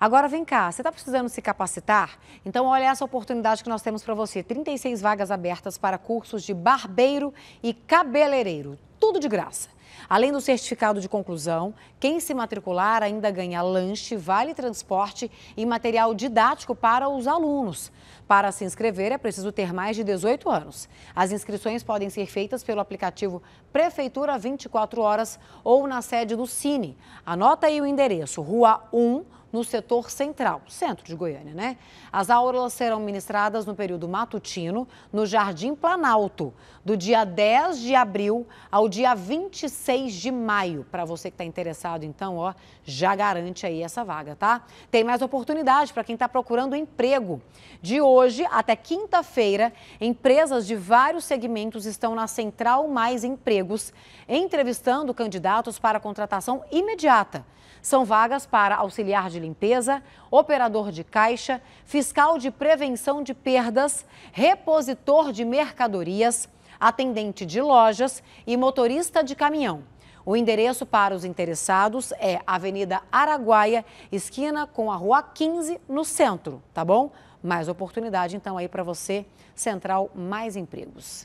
Agora vem cá, você está precisando se capacitar? Então olha essa oportunidade que nós temos para você. 36 vagas abertas para cursos de barbeiro e cabeleireiro. Tudo de graça. Além do certificado de conclusão, quem se matricular ainda ganha lanche, vale transporte e material didático para os alunos. Para se inscrever, é preciso ter mais de 18 anos. As inscrições podem ser feitas pelo aplicativo Prefeitura 24 Horas ou na sede do Cine. Anota aí o endereço: Rua 1 no setor central, centro de Goiânia, né? As aulas serão ministradas no período matutino, no Jardim Planalto, do dia 10 de abril ao dia 26 de maio. Para você que está interessado, então, ó, já garante aí essa vaga, tá? Tem mais oportunidade para quem está procurando emprego. De hoje até quinta-feira, empresas de vários segmentos estão na Central Mais Empregos, entrevistando candidatos para contratação imediata. São vagas para auxiliar de limpeza, operador de caixa, fiscal de prevenção de perdas, repositor de mercadorias, atendente de lojas e motorista de caminhão. O endereço para os interessados é Avenida Araguaia, esquina com a Rua 15, no centro, tá bom? Mais oportunidade então aí para você, Central Mais Empregos.